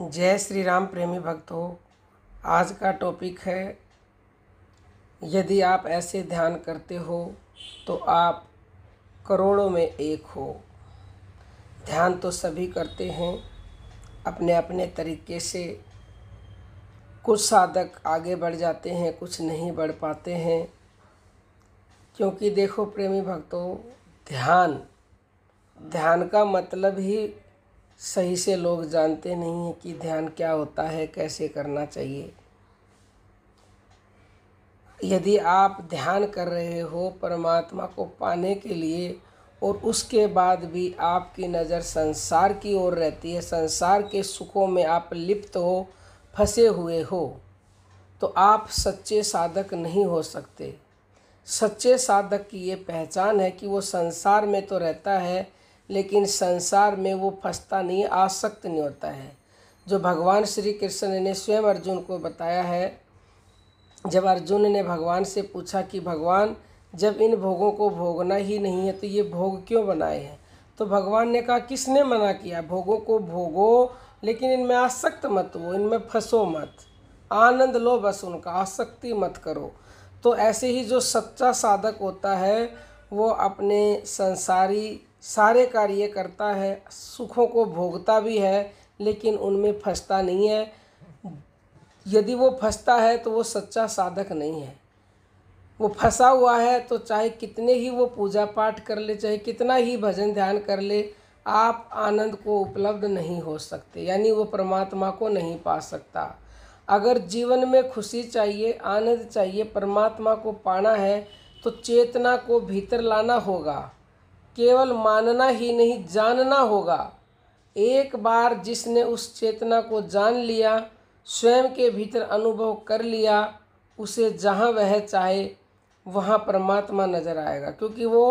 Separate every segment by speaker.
Speaker 1: जय श्री राम प्रेमी भक्तों आज का टॉपिक है यदि आप ऐसे ध्यान करते हो तो आप करोड़ों में एक हो ध्यान तो सभी करते हैं अपने अपने तरीके से कुछ साधक आगे बढ़ जाते हैं कुछ नहीं बढ़ पाते हैं क्योंकि देखो प्रेमी भक्तों ध्यान ध्यान का मतलब ही सही से लोग जानते नहीं हैं कि ध्यान क्या होता है कैसे करना चाहिए यदि आप ध्यान कर रहे हो परमात्मा को पाने के लिए और उसके बाद भी आपकी नज़र संसार की ओर रहती है संसार के सुखों में आप लिप्त हो फंसे हुए हो तो आप सच्चे साधक नहीं हो सकते सच्चे साधक की ये पहचान है कि वो संसार में तो रहता है लेकिन संसार में वो फंसता नहीं आसक्त नहीं होता है जो भगवान श्री कृष्ण ने स्वयं अर्जुन को बताया है जब अर्जुन ने भगवान से पूछा कि भगवान जब इन भोगों को भोगना ही नहीं है तो ये भोग क्यों बनाए हैं तो भगवान ने कहा किसने मना किया भोगों को भोगो लेकिन इनमें आसक्त मत हो इनमें फंसो मत आनंद लो बस उनका आसक्ति मत करो तो ऐसे ही जो सच्चा साधक होता है वो अपने संसारी सारे कार्य करता है सुखों को भोगता भी है लेकिन उनमें फंसता नहीं है यदि वो फंसता है तो वो सच्चा साधक नहीं है वो फंसा हुआ है तो चाहे कितने ही वो पूजा पाठ कर ले चाहे कितना ही भजन ध्यान कर ले आप आनंद को उपलब्ध नहीं हो सकते यानी वो परमात्मा को नहीं पा सकता अगर जीवन में खुशी चाहिए आनंद चाहिए परमात्मा को पाना है तो चेतना को भीतर लाना होगा केवल मानना ही नहीं जानना होगा एक बार जिसने उस चेतना को जान लिया स्वयं के भीतर अनुभव कर लिया उसे जहाँ वह चाहे वहाँ परमात्मा नज़र आएगा क्योंकि वो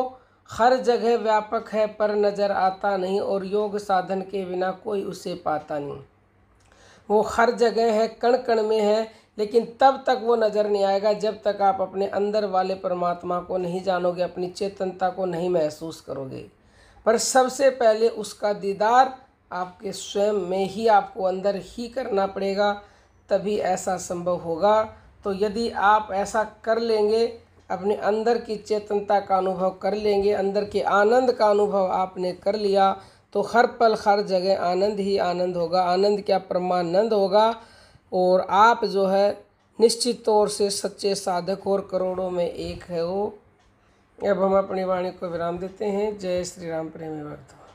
Speaker 1: हर जगह व्यापक है पर नज़र आता नहीं और योग साधन के बिना कोई उसे पाता नहीं वो हर जगह है कण कण में है लेकिन तब तक वो नज़र नहीं आएगा जब तक आप अपने अंदर वाले परमात्मा को नहीं जानोगे अपनी चेतनता को नहीं महसूस करोगे पर सबसे पहले उसका दीदार आपके स्वयं में ही आपको अंदर ही करना पड़ेगा तभी ऐसा संभव होगा तो यदि आप ऐसा कर लेंगे अपने अंदर की चेतनता का अनुभव कर लेंगे अंदर के आनंद का अनुभव आपने कर लिया तो हर पल हर जगह आनंद ही आनंद होगा आनंद क्या परमानंद होगा और आप जो है निश्चित तौर से सच्चे साधक और करोड़ों में एक है वो अब हम अपनी वाणी को विराम देते हैं जय श्री राम प्रेमी भक्तों